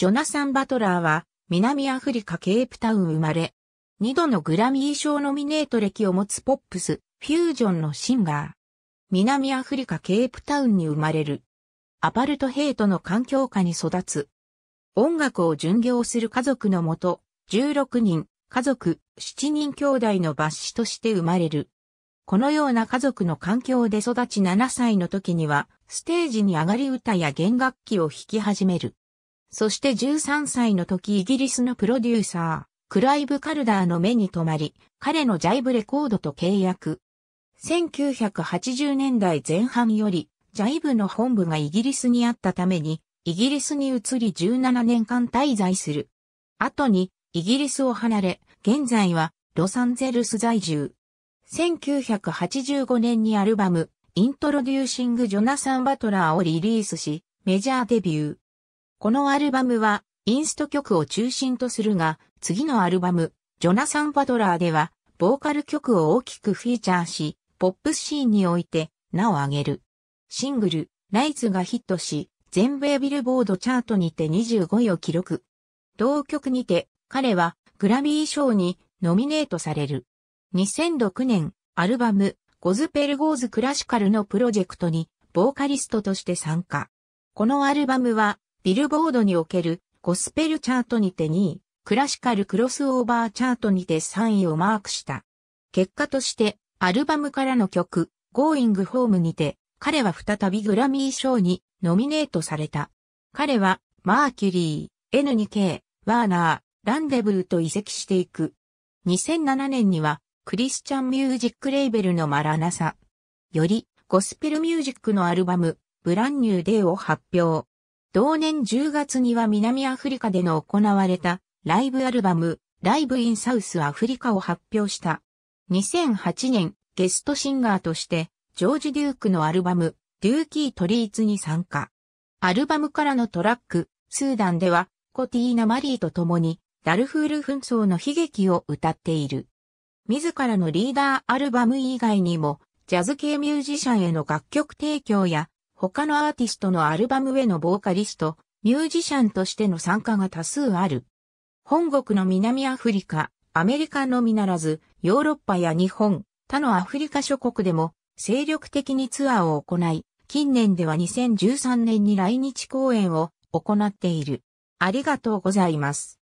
ジョナサン・バトラーは、南アフリカケープタウン生まれ、二度のグラミー賞ノミネート歴を持つポップス、フュージョンのシンガー。南アフリカケープタウンに生まれる。アパルトヘイトの環境下に育つ。音楽を巡業する家族のもと、16人、家族、7人兄弟の抜子として生まれる。このような家族の環境で育ち7歳の時には、ステージに上がり歌や弦楽器を弾き始める。そして13歳の時イギリスのプロデューサー、クライブ・カルダーの目に留まり、彼のジャイブレコードと契約。1980年代前半より、ジャイブの本部がイギリスにあったために、イギリスに移り17年間滞在する。後に、イギリスを離れ、現在は、ロサンゼルス在住。1985年にアルバム、イントロデューシング・ジョナサン・バトラーをリリースし、メジャーデビュー。このアルバムは、インスト曲を中心とするが、次のアルバム、ジョナサン・ファドラーでは、ボーカル曲を大きくフィーチャーし、ポップシーンにおいて、名を挙げる。シングル、ライズがヒットし、全米ビルボードチャートにて25位を記録。同曲にて、彼はグラミー賞にノミネートされる。2006年、アルバム、ゴズペルゴーズクラシカルのプロジェクトに、ボーカリストとして参加。このアルバムは、ビルボードにおけるゴスペルチャートにて2位、クラシカルクロスオーバーチャートにて3位をマークした。結果として、アルバムからの曲、Going Home にて、彼は再びグラミー賞にノミネートされた。彼は、マーキュリー、N2K、ワーナー、ランデブルと移籍していく。2007年には、クリスチャンミュージックレーベルのマラナサ。より、ゴスペルミュージックのアルバム、ブランニューデーを発表。同年10月には南アフリカでの行われたライブアルバムライブインサウスアフリカを発表した。2008年ゲストシンガーとしてジョージ・デュークのアルバムデューキー・トリーツに参加。アルバムからのトラックスーダンではコティーナ・マリーと共にダルフール紛争の悲劇を歌っている。自らのリーダーアルバム以外にもジャズ系ミュージシャンへの楽曲提供や他のアーティストのアルバムへのボーカリスト、ミュージシャンとしての参加が多数ある。本国の南アフリカ、アメリカのみならず、ヨーロッパや日本、他のアフリカ諸国でも、精力的にツアーを行い、近年では2013年に来日公演を行っている。ありがとうございます。